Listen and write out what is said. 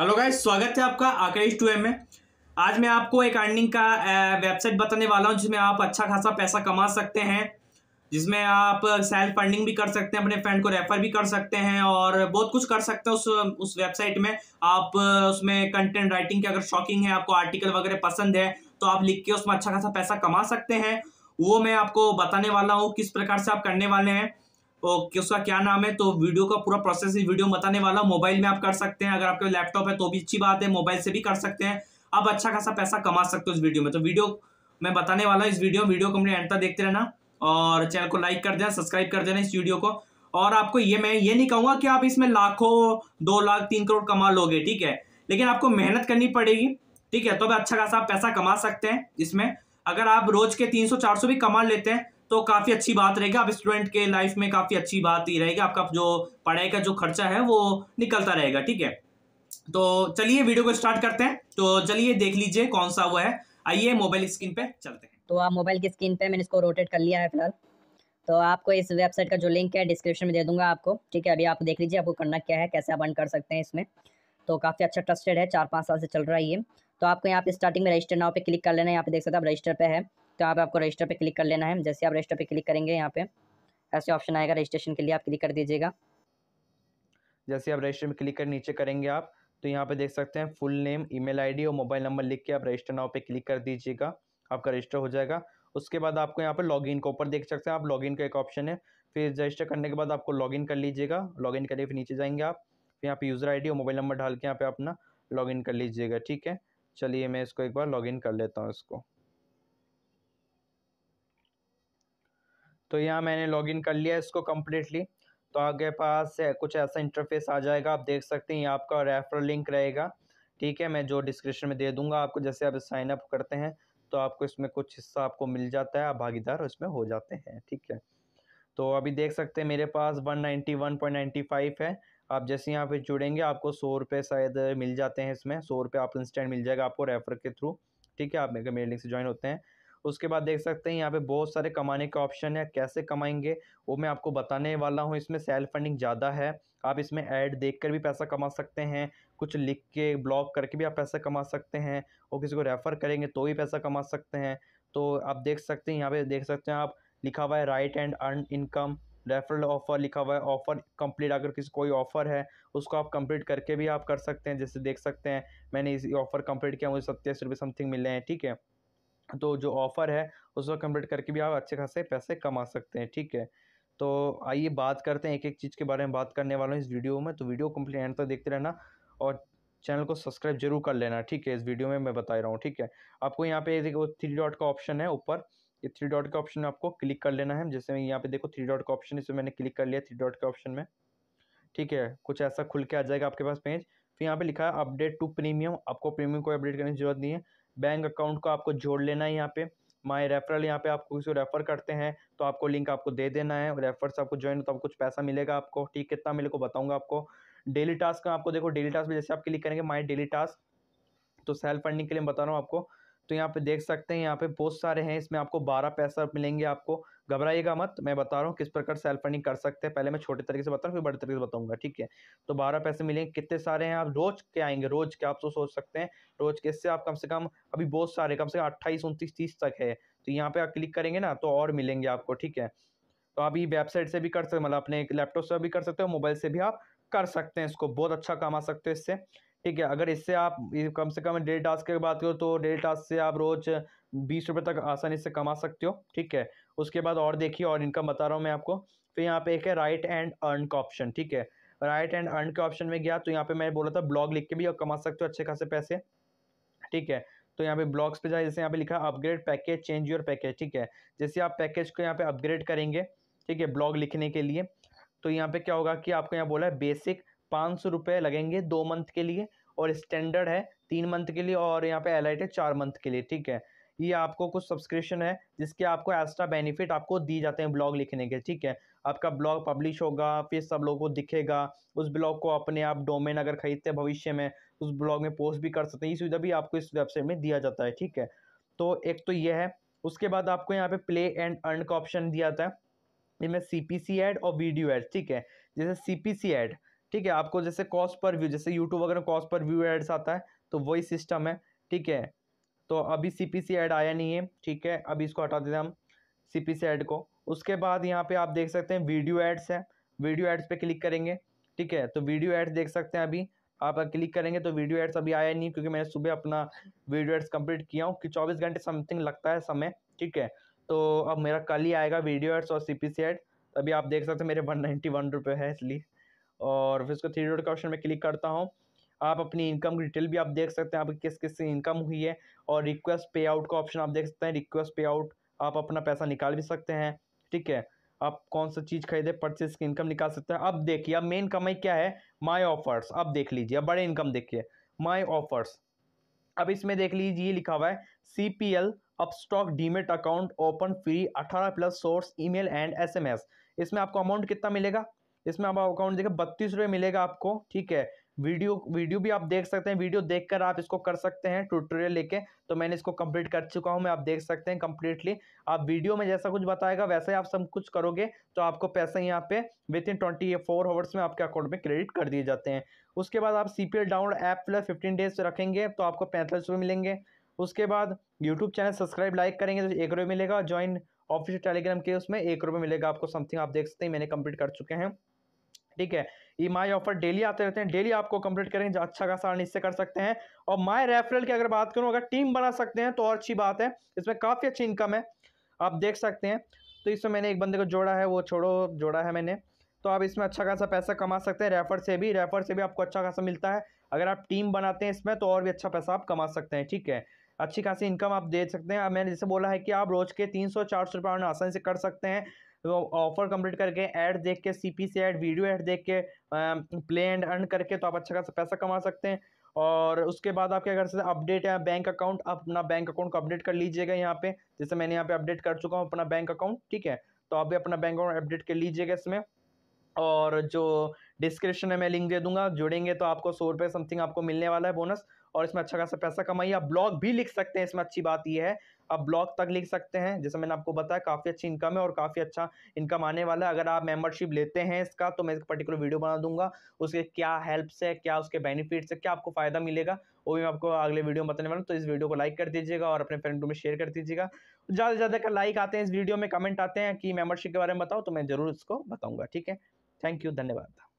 hello guys स्वागत है आपका आकाश टू एम में आज मैं आपको एक अर्निंग का वेबसाइट बताने वाला हूं जिसमें आप अच्छा खासा पैसा कमा सकते हैं जिसमें आप सेल्फ अर्निंग भी कर सकते हैं अपने फ्रेंड को रेफर भी कर सकते हैं और बहुत कुछ कर सकते हैं उस उस वेबसाइट में आप उसमें कंटेंट राइटिंग की अगर शौकिंग है आपको आर्टिकल वगैरह पसंद है तो आप लिख के उसमें अच्छा खासा पैसा कमा सकते हैं वो मैं आपको बताने वाला हूँ किस प्रकार से आप करने वाले हैं तो उसका क्या नाम है तो वीडियो का पूरा प्रोसेस इस वीडियो में बताने वाला मोबाइल में आप कर सकते हैं अगर आपके लैपटॉप है तो भी अच्छी बात है मोबाइल से भी कर सकते हैं आप अच्छा खासा पैसा कमा सकते हो इस वीडियो में तो वीडियो मैं बताने वाला इस वीडियो वीडियो को हमने एंड तक देखते रहना और चैनल को लाइक कर देना सब्सक्राइब कर देना इस वीडियो को और आपको ये मैं ये नहीं कहूंगा कि आप इसमें लाखों दो लाख तीन करोड़ कमा लोगे ठीक है लेकिन आपको मेहनत करनी पड़ेगी ठीक है तो अच्छा खासा आप पैसा कमा सकते हैं इसमें अगर आप रोज के तीन सौ चार सौ भी कमा लेते हैं तो काफ़ी अच्छी बात रहेगी आप स्टूडेंट के लाइफ में काफ़ी अच्छी बात ही रहेगी आपका जो पढ़ाई का जो खर्चा है वो निकलता रहेगा ठीक है तो चलिए वीडियो को स्टार्ट करते हैं तो चलिए देख लीजिए कौन सा वो है आइए मोबाइल स्क्रीन पे चलते हैं तो आप मोबाइल की स्क्रीन पे मैंने इसको रोटेट कर लिया है फिलहाल तो आपको इस वेबसाइट का जो लिंक है डिस्क्रिप्शन में दे दूंगा आपको ठीक है अभी आप देख लीजिए आपको करना क्या है कैसे आप अर्न कर सकते हैं इसमें तो काफ़ी अच्छा ट्रस्टेड है चार पाँच साल से चल रहा है ये तो आपको यहाँ पे स्टार्टिंग में रजिस्टर नाव पे क्लिक कर लेना है यहाँ पे देख सकते हैं आप रजिस्टर पे है तो यहाँ आपको रजिस्टर पे क्लिक कर लेना है जैसे आप रजिस्टर पे क्लिक करेंगे यहाँ पे ऐसे ऑप्शन आएगा रजिस्ट्रेशन के लिए आप क्लिक कर दीजिएगा जैसे आप रजिस्टर में क्लिक कर नीचे करेंगे आप तो यहाँ पे देख सकते हैं फुल नेम ईमेल आईडी और मोबाइल नंबर लिख के आप रजिस्टर नाव पे क्लिक कर दीजिएगा आपका रजिस्टर हो जाएगा उसके बाद आपको यहाँ पर लॉगिन के ऊपर देख सकते हैं आप लॉगिन का एक ऑप्शन है फिर रजिस्टर करने के बाद आपको लॉग कर लीजिएगा लॉगिन करिए फिर नीचे जाएंगे आप फिर यहाँ पे यूज़र आई और मोबाइल नंबर डाल के यहाँ पे अपना लॉग कर लीजिएगा ठीक है चलिए मैं इसको एक बार लॉग कर लेता हूँ इसको तो यहाँ मैंने लॉगिन कर लिया इसको कम्प्लीटली तो आपके पास कुछ ऐसा इंटरफेस आ जाएगा आप देख सकते हैं ये आपका रेफरल लिंक रहेगा ठीक है मैं जो डिस्क्रिप्शन में दे दूंगा आपको जैसे आप साइन अप करते हैं तो आपको इसमें कुछ हिस्सा आपको मिल जाता है आप भागीदार उसमें हो जाते हैं ठीक है तो अभी देख सकते हैं मेरे पास 191.95 है आप जैसे यहाँ पे जुड़ेंगे आपको सौ रुपये शायद मिल जाते हैं इसमें सौ रुपये आपको इंस्टेंट मिल जाएगा आपको रेफर के थ्रू ठीक है आप मेरे मेरे लिंक से ज्वाइन होते हैं उसके बाद देख सकते हैं यहाँ पे बहुत सारे कमाने के ऑप्शन है कैसे कमाएंगे वो मैं आपको बताने वाला हूँ इसमें सेल्फ फंडिंग ज़्यादा है आप इसमें ऐड देख कर भी पैसा कमा सकते हैं कुछ लिख के ब्लॉग करके भी आप पैसा कमा सकते हैं और किसी को रेफ़र करेंगे तो भी पैसा कमा सकते हैं तो आप देख सकते हैं यहाँ पे देख सकते हैं आप लिखा हुआ है write and earn income referral offer लिखा हुआ है ऑफ़र कंप्लीट अगर किसी कोई ऑफ़र है उसको आप कंप्लीट करके भी आप कर सकते हैं जैसे देख सकते हैं मैंने इस ऑफ़र कंप्लीट किया मुझे सत्ताईस रुपये समथिंग मिले हैं ठीक है तो जो ऑफ़र है उसको कम्प्लीट करके भी आप अच्छे खासे पैसे कमा सकते हैं ठीक है तो आइए बात करते हैं एक एक चीज़ के बारे में बात करने वाला हूँ इस वीडियो में तो वीडियो कम्प्लीट एंड तक देखते रहना और चैनल को सब्सक्राइब जरूर कर लेना ठीक है इस वीडियो में मैं बता रहा हूँ ठीक है आपको यहाँ पे देखो थ्री डॉट का ऑप्शन है ऊपर ये थ्री डॉट का ऑप्शन आपको क्लिक कर लेना है जैसे यहाँ पे देखो थ्री डॉट का ऑप्शन इसमें मैंने क्लिक कर लिया थ्री डॉट के ऑप्शन में ठीक है कुछ ऐसा खुल के आ जाएगा आपके पास पेज फिर तो यहाँ पे लिखा है अपडेट टू प्रीमियम आपको प्रीमियम को अपडेट करने की जरूरत नहीं है बैंक अकाउंट को आपको जोड़ लेना है यहाँ पे माई रेफरल यहाँ पे आपको किसी रेफ़र करते हैं तो आपको लिंक आपको दे देना है रेफर से आपको ज्वाइन तो आपको कुछ पैसा मिलेगा आपको ठीक कितना मिलेगा बताऊंगा आपको डेली टास्क आपको देखो डेली टास्क में जैसे आप क्लिक करेंगे माई डेली टास्क तो सेल्फ फंडिंग के लिए बता रहा हूँ आपको तो यहाँ पे देख सकते हैं यहाँ पे बहुत सारे हैं इसमें आपको बारह पैसा मिलेंगे आपको घबराइएगा मत मैं बता रहा हूँ किस प्रकार सेल्फ फंडिंग कर सकते हैं पहले मैं छोटे तरीके से बता रहा हूँ फिर बड़े तरीके से बताऊंगा ठीक है तो बारह पैसे मिलेंगे कितने सारे हैं आप रोज के आएंगे रोज के आप तो सोच सकते हैं रोज के इससे आप कम से कम अभी बहुत सारे कम से कम अट्ठाईस उनतीस तीस तक है तो यहाँ पे आप क्लिक करेंगे ना तो और मिलेंगे आपको ठीक है तो आप ये वेबसाइट से भी कर सकते मतलब अपने लैपटॉप से भी कर सकते हो मोबाइल से भी आप कर सकते हैं इसको बहुत अच्छा कमा सकते हो इससे ठीक है अगर इससे आप कम से कम डेढ़ टास्क की बात करो तो डेढ़ टास्क से आप रोज़ बीस रुपये तक आसानी से कमा सकते हो ठीक है उसके बाद और देखिए और इनकम बता रहा हूँ मैं आपको तो यहाँ पे एक है राइट एंड अर्न का ऑप्शन ठीक है राइट एंड अर्न के ऑप्शन में गया तो यहाँ पे मैं बोला था ब्लॉग लिख के भी और कमा सकते हो अच्छे खासे पैसे ठीक है तो यहाँ पे ब्लॉग्स पे जाए जैसे यहाँ पे लिखा upgrade package change your package ठीक है जैसे आप पैकेज को यहाँ पे अपग्रेड करेंगे ठीक है ब्लॉग लिखने के लिए तो यहाँ पे क्या होगा कि आपको यहाँ बोला है बेसिक पाँच सौ रुपये लगेंगे दो मंथ के लिए और स्टैंडर्ड है तीन मंथ के लिए और यहाँ पे एलाइट है चार मंथ के लिए ठीक है ये आपको कुछ सब्सक्रिप्शन है जिसके आपको एक्स्ट्रा बेनिफिट आपको दिए जाते हैं ब्लॉग लिखने के ठीक है आपका ब्लॉग पब्लिश होगा फिर सब लोगों को दिखेगा उस ब्लॉग को अपने आप डोमेन अगर खरीदते हैं भविष्य में उस ब्लॉग में पोस्ट भी कर सकते हैं ये सुविधा भी आपको इस वेबसाइट में दिया जाता है ठीक है तो एक तो ये है उसके बाद आपको यहाँ पे प्ले एंड अर्न का ऑप्शन दिया जाता है इनमें सी पी सी एड और वीडियो एड ठीक है जैसे सी पी सी एड ठीक है आपको जैसे कॉस्ट पर व्यू जैसे यूट्यूब वगैरह कॉस्ट पर व्यू एड्स आता है तो वही सिस्टम है ठीक है तो अभी सी पी सी एड आया नहीं है ठीक है अभी इसको हटा देते हैं हम सी पी सी एड को उसके बाद यहाँ पे आप देख सकते हैं वीडियो एड्स है वीडियो एड्स पे क्लिक करेंगे ठीक है तो वीडियो एड्स देख सकते हैं अभी आप क्लिक करेंगे तो वीडियो एड्स अभी आया नहीं क्योंकि मैंने सुबह अपना वीडियो एड्स कंप्लीट किया हूँ कि चौबीस घंटे समथिंग लगता है समय ठीक है तो अब मेरा कल ही आएगा वीडियो एड्स और सी पी सी एड अभी आप देख सकते हैं मेरे वन नाइन्टी वन रुपये है इसलिए और फिर उसको थ्री डॉट के ऑप्शन में क्लिक करता हूँ आप अपनी इनकम की डिटेल भी आप देख सकते हैं आपकी किस किस से इनकम हुई है और रिक्वेस्ट पे आउट का ऑप्शन आप देख सकते हैं रिक्वेस्ट पे आउट आप अपना पैसा निकाल भी सकते हैं ठीक है आप कौन सा चीज़ खरीदे परचेज की इनकम निकाल सकते हैं अब देखिए अब मेन कमाई क्या है माई ऑफर्स अब देख लीजिए अब बड़े इनकम देखिए माई ऑफर्स अब इसमें देख लीजिए लिखा हुआ है C P L up stock demat account open free अठारह plus source email and SMS इसमें आपको अमाउंट कितना मिलेगा इसमें आप अकाउंट देखिए बत्तीस रुपये मिलेगा आपको ठीक है वीडियो वीडियो भी आप देख सकते हैं वीडियो देखकर आप इसको कर सकते हैं ट्यूटोरियल लेके तो मैंने इसको कंप्लीट कर चुका हूं मैं आप देख सकते हैं कंप्लीटली आप वीडियो में जैसा कुछ बताएगा वैसे ही आप सब कुछ करोगे तो आपको पैसे यहाँ पे within twenty four hours में आपके अकाउंट में क्रेडिट कर दिए जाते हैं उसके बाद आप सी download app plus fifteen days रखेंगे तो आपको पैंतालीस मिलेंगे उसके बाद यूट्यूब चैनल सब्सक्राइब लाइक करेंगे तो एक रुपये मिलेगा ज्वाइन ऑफिशियल टेलीग्राम के उसमें एक रुपये मिलेगा आपको समथिंग आप देख सकते हैं मैंने कम्प्लीट कर चुके हैं ठीक है ये माई ऑफर डेली आते रहते हैं डेली आपको कंप्लीट करें जो अच्छा खासा अर्न इससे कर सकते हैं और माई रेफरल की अगर बात करूँ अगर टीम बना सकते हैं तो और अच्छी बात है इसमें काफ़ी अच्छी इनकम है आप देख सकते हैं तो इसमें मैंने एक बंदे को जोड़ा है वो छोड़ो जोड़ा है मैंने तो आप इसमें अच्छा खासा पैसा कमा सकते हैं रेफर से भी रेफर से भी आपको अच्छा खासा मिलता है अगर आप टीम बनाते हैं इसमें तो और भी अच्छा पैसा आप कमा सकते हैं ठीक है अच्छी खासी इनकम आप दे सकते हैं मैंने जैसे बोला है कि आप रोज़ के तीन सौ चार सौ रुपये आसानी से कर सकते हैं तो ऑफर कंप्लीट करके ऐड देख के C P C ad video ad देख के प्ले एंड अर्न करके तो आप अच्छा खासा पैसा कमा सकते हैं और उसके बाद आप क्या कर सकते हैं अपडेट या बैंक अकाउंट आप अपना बैंक अकाउंट को अपडेट कर लीजिएगा यहाँ पे जैसे मैंने यहाँ पे अपडेट कर चुका हूँ अपना बैंक अकाउंट ठीक है तो आप भी अपना बैंक अकाउंट अपडेट कर लीजिएगा इसमें और जो डिस्क्रिप्शन में मैं लिंक दे दूंगा जुड़ेंगे तो आपको सौ रुपये समथिंग आपको मिलने वाला है बोनस और इसमें अच्छा खासा पैसा कमाइए आप ब्लॉग भी लिख सकते हैं इसमें अच्छी बात यह है आप ब्लॉग तक लिख सकते हैं जैसे मैंने आपको बताया काफ़ी अच्छी इनकम है और काफ़ी अच्छा इनकम आने वाला है अगर आप मेंबरशिप लेते हैं इसका तो मैं इसका पर्टिकुलर वीडियो बना दूंगा उसके क्या हेल्प्स है क्या उसके बेनिफिट्स है क्या आपको फ़ायदा मिलेगा वो भी मैं आपको अगले वीडियो में बताने वाला हूँ तो इस वीडियो को लाइक कर दीजिएगा और अपने फ्रेंड में शेयर कर दीजिएगा ज़्यादा से ज़्यादा लाइक आते हैं इस वीडियो में कमेंट आते हैं कि मेम्बरशिप के बारे में बताओ तो मैं ज़रूर इसको बताऊँगा ठीक है थैंक यू धन्यवाद